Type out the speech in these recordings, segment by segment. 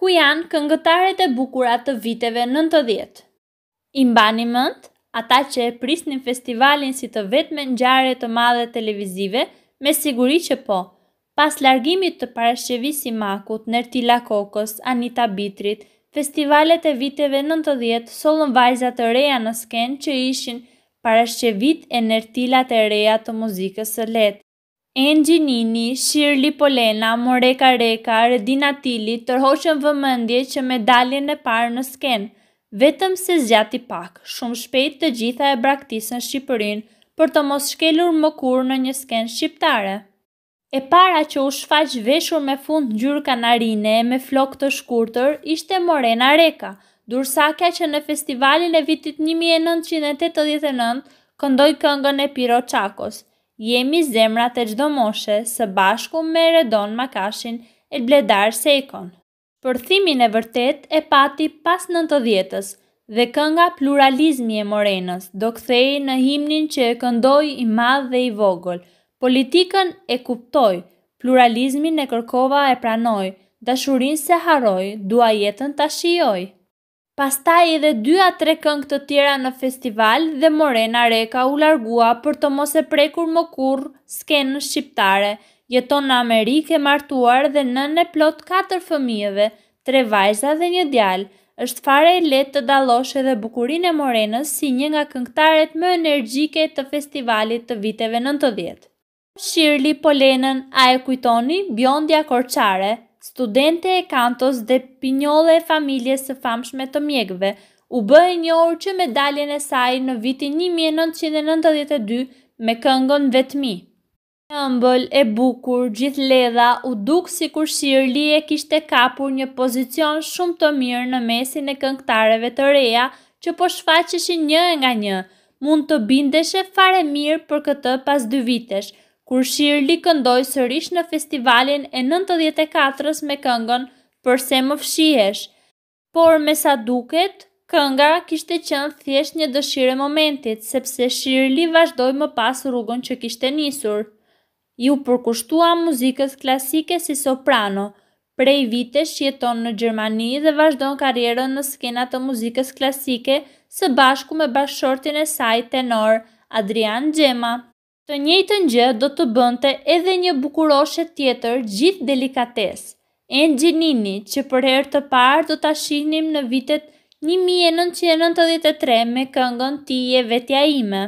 ku janë këngëtarët e bukura të viteve 90. Imbani mënd, ata që e prisnin festivalin si të vetme ngjarje të madhe televizive, me siguri që po. Pas largimit të parashëvisi Makut, Nertila Kokës, Anita Bitrit, festivalet e viteve 90 solën vajzat të reja në skenë që ishin parashqevit e Nertilat e reja të muzikës së letë. Engjinini, Nini, Polena, Moreka Reka, Redina Tili tërhoqen vëmendje që me daljen e parë në skenë, vetëm se zgjati pak, shumë shpejt të gjitha e braktisën Shqipërin për të mos shkelur më kur në një skenë shqiptare. E para që u shfaq veshur me fund gjurë kanarine e me flok të shkurtër ishte Morena Reka, dursakja që në festivalin e vitit 1989 këndoj këngën e Piro Qakos, jemi zemrat e gjdo moshe së bashku me redon makashin e bledar se ikon. Përthimin e vërtet e pati pas në të djetës dhe kënga pluralizmi e morenës do kthej në himnin që e këndoj i madh dhe i vogol, politikën e kuptoj, pluralizmin e kërkova e pranoj, dashurin se haroj, dua jetën të shioj pastaj edhe 2 a 3 këngë të tjera në festival dhe Morena Reka u largua për të mos e prekur më kur skenë shqiptare. Jeton në Amerikë e martuar dhe nën e plot 4 fëmijëve, 3 vajza dhe një djalë. është fare e letë të dalosh edhe bukurinë e Morenës si një nga këngëtaret më energjike të festivalit të viteve 90. Shirley Polenën, a e kujtoni, Bjondja Korçare, studente e kantos dhe pinjole e familje së famshme të mjekve, u bë e njohur që medaljen e saj në vitin 1992 me këngën vetmi. E ëmbël, e bukur, gjithë ledha, u dukë si kur Shirley e kishte kapur një pozicion shumë të mirë në mesin e këngtareve të reja që po shfaqeshin një nga një, mund të bindeshe fare mirë për këtë pas dy vitesh, kur Shirli këndoj sërish në festivalin e 94-ës me këngën përse më fshihesh, por me sa duket, kënga kishte qënë thjesht një dëshire momentit, sepse Shirli vazhdoj më pas rrugën që kishte njësur. Ju përkushtua muzikës klasike si soprano, prej vite jeton në Gjermani dhe vazhdojnë karierën në skenat të muzikës klasike së bashku me bashkëshortin e saj tenor, Adrian Gjema. Të njëjtën gjë do të bënte edhe një bukuroshe tjetër gjithë delikatesë. Engjinini që për herë të parë do ta shihnim në vitet 1993 me këngën Ti e vetja ime.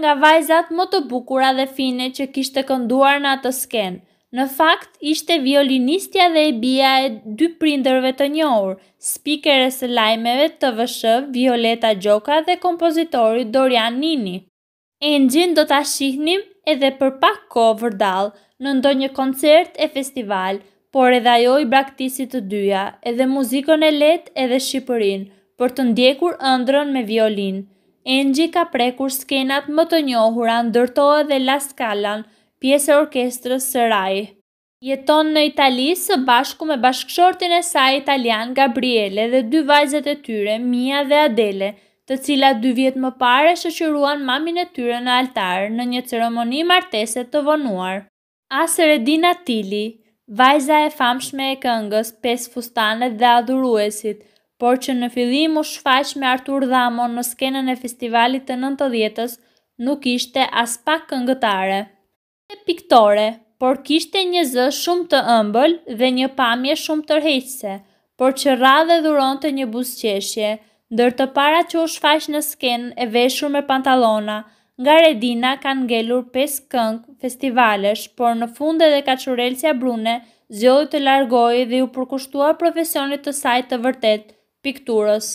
Nga vajzat më të bukura dhe fine që kishte kënduar në atë skenë. Në fakt ishte violinistja dhe e bia e dy prindërve të njohur, spikeres e së lajmeve të vëshë Violeta Gjoka dhe kompozitori Dorian Nini. Engjin do ta shihnim edhe për pak ko vërdal në ndonjë koncert e festival, por edhe ajo i braktisit të dyja, edhe muzikën e let edhe Shqipërinë, për të ndjekur ëndrën me violin. Engji ka prekur skenat më të njohura ndërtoa dhe La Kalan, pjesë e orkestrës së Rai. Jeton në Itali së bashku me bashkëshortin e saj italian Gabriele dhe dy vajzat e tyre, Mia dhe Adele, të cilat dy vjetë më pare shëqyruan mamin e tyre në altar në një ceremoni marteset të vonuar. Asere Dina Tili, vajza e famshme e këngës, pes fustanet dhe adhuruesit, por që në fillim u shfaq me Artur Dhamon në skenën e festivalit të nëntë djetës, nuk ishte as pak këngëtare. E piktore, por kishte një zë shumë të ëmbël dhe një pamje shumë tërheqse, por që radhe dhuron të një busqeshje, Ndër të para që u shfaq në skenë e veshur me pantalona, nga Redina kanë ngelur 5 këngë festivalesh, por në fund edhe ka brune, zjodhë të largohi dhe u përkushtua profesionit të saj të vërtet, pikturës.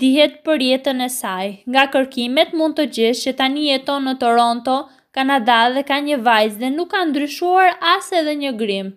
Dihet për jetën e saj. Nga kërkimet mund të gjithë që tani jeton në Toronto, Kanada dhe ka një vajzë dhe nuk kanë ndryshuar asë edhe një grimë.